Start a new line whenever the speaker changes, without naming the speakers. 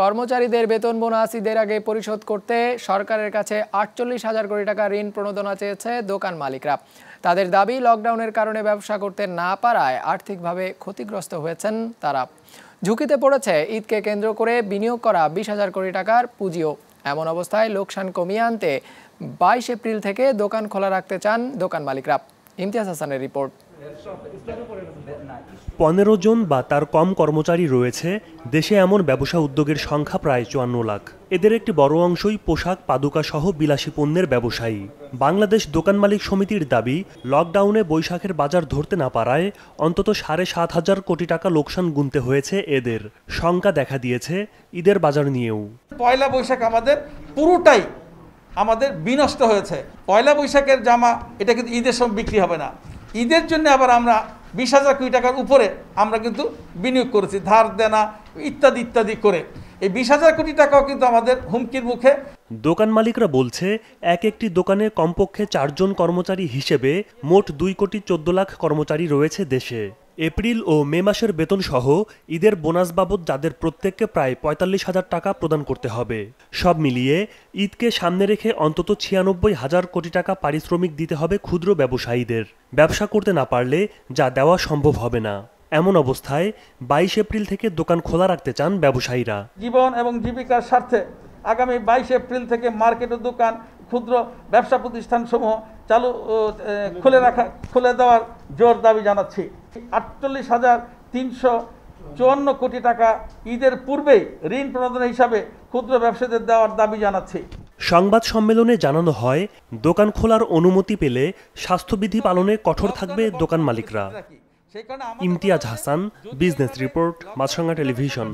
কর্মচারীদের বেতন বোনাস ঈদের আগে পরিশোধ করতে সরকারের কাছে আটচল্লিশ হাজার কোটি টাকা ঋণ প্রণোদনা চেয়েছে দোকান মালিকরা তাদের দাবি লকডাউনের কারণে ব্যবসা করতে না পারায় আর্থিকভাবে ক্ষতিগ্রস্ত হয়েছেন তারা ঝুঁকিতে পড়েছে ঈদকে কেন্দ্র করে বিনিয়োগ করা বিশ হাজার কোটি টাকার পুঁজিও এমন অবস্থায় লোকসান কমিয়ে আনতে বাইশ এপ্রিল থেকে দোকান খোলা রাখতে চান দোকান মালিকরা ইমতিয়াজ হাসানের রিপোর্ট
পনেরো জন বা তার কম কর্মচারী রয়েছে দেশে এমন ব্যবসা উদ্যোগের সংখ্যা প্রায় চুয়ান্ন লাখ এদের একটি বড় অংশই পোশাক পাদুকা সহ বিলাসী পণ্যের ব্যবসায়ী বাংলাদেশ দোকান মালিক সমিতির দাবি লকডাউনে বৈশাখের বাজার ধরতে না পারায় অন্তত সাড়ে সাত হাজার কোটি টাকা লোকসান গুনতে হয়েছে এদের শঙ্কা দেখা দিয়েছে ঈদের বাজার নিয়েও
পয়লা বৈশাখ আমাদের পুরোটাই আমাদের বিনষ্ট হয়েছে পয়লা বৈশাখের জামা এটা কিন্তু ঈদের সময় বিক্রি হবে না ঈদের জন্য আবার আমরা বিশ হাজার কোটি টাকার উপরে আমরা কিন্তু বিনিয়োগ করেছি ধার দেনা ইত্যাদি ইত্যাদি করে এই বিশ হাজার কোটি টাকাও কিন্তু আমাদের হুমকির মুখে
দোকান মালিকরা বলছে এক একটি দোকানে কমপক্ষে চারজন কর্মচারী হিসেবে মোট দুই কোটি চোদ্দ লাখ কর্মচারী রয়েছে দেশে এপ্রিল ও মে মাসের বেতন সহ ঈদের বোনাস বাবদ যাদের প্রত্যেককে প্রায় পঁয়তাল্লিশ হাজার টাকা প্রদান করতে হবে সব মিলিয়ে ঈদকে সামনে রেখে অন্তত ছিয়ানব্বই হাজার কোটি টাকা পারিশ্রমিক দিতে হবে ক্ষুদ্র ব্যবসায়ীদের ব্যবসা করতে না পারলে যা দেওয়া সম্ভব হবে না এমন অবস্থায় বাইশ এপ্রিল থেকে দোকান খোলা রাখতে চান ব্যবসায়ীরা
জীবন এবং জীবিকার স্বার্থে আগামী বাইশ এপ্রিল থেকে মার্কেটের দোকান ক্ষুদ্র ব্যবসা প্রতিষ্ঠানসমূহ চালু খুলে রাখা খুলে দেওয়ার জোর দাবি জানাচ্ছি আটচল্লিশ হাজার তিনশো চুয়ান্ন কোটি টাকা ঈদের পূর্বেই ঋণ প্রণোদন হিসাবে ক্ষুদ্র ব্যবসায়ীদের দেওয়ার দাবি জানাচ্ছে
সংবাদ সম্মেলনে জানানো হয় দোকান খোলার অনুমতি পেলে স্বাস্থ্যবিধি পালনে কঠোর থাকবে দোকান মালিকরা Imtiaz Hasan business report Maasranga television